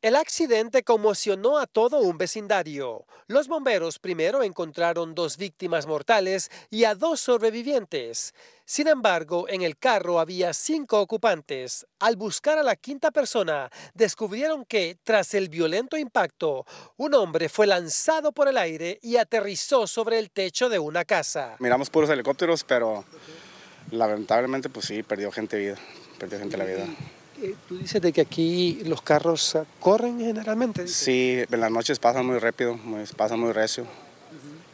El accidente conmocionó a todo un vecindario. Los bomberos primero encontraron dos víctimas mortales y a dos sobrevivientes. Sin embargo, en el carro había cinco ocupantes. Al buscar a la quinta persona, descubrieron que, tras el violento impacto, un hombre fue lanzado por el aire y aterrizó sobre el techo de una casa. Miramos puros helicópteros, pero lamentablemente, pues sí, perdió gente vida, perdió gente la vida tú dices de que aquí los carros ah, corren generalmente. Sí, en las noches pasan muy rápido, pasan muy recio.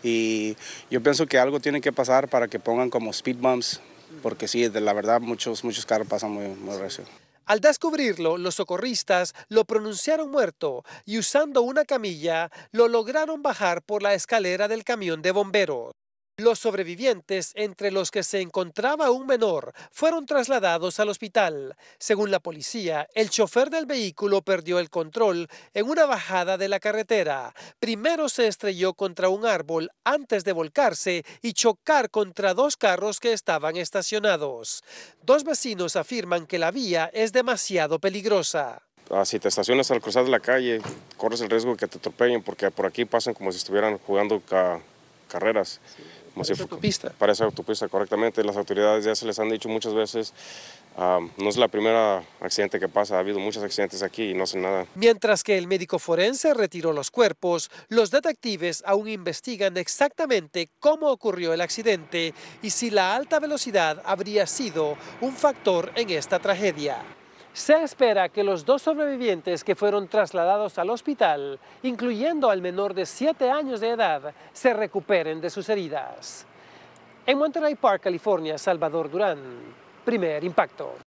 Y yo pienso que algo tiene que pasar para que pongan como speed bumps, porque sí, de la verdad muchos, muchos carros pasan muy, muy recio. Al descubrirlo, los socorristas lo pronunciaron muerto y usando una camilla lo lograron bajar por la escalera del camión de bomberos. Los sobrevivientes, entre los que se encontraba un menor, fueron trasladados al hospital. Según la policía, el chofer del vehículo perdió el control en una bajada de la carretera. Primero se estrelló contra un árbol antes de volcarse y chocar contra dos carros que estaban estacionados. Dos vecinos afirman que la vía es demasiado peligrosa. Ah, si te estacionas al cruzar la calle, corres el riesgo de que te atropellen porque por aquí pasan como si estuvieran jugando carreras. Como para esa autopista. Para esa autopista, correctamente. Las autoridades ya se les han dicho muchas veces, ah, no es la primera accidente que pasa, ha habido muchos accidentes aquí y no hacen nada. Mientras que el médico forense retiró los cuerpos, los detectives aún investigan exactamente cómo ocurrió el accidente y si la alta velocidad habría sido un factor en esta tragedia. Se espera que los dos sobrevivientes que fueron trasladados al hospital, incluyendo al menor de 7 años de edad, se recuperen de sus heridas. En Monterey Park, California, Salvador Durán, primer impacto.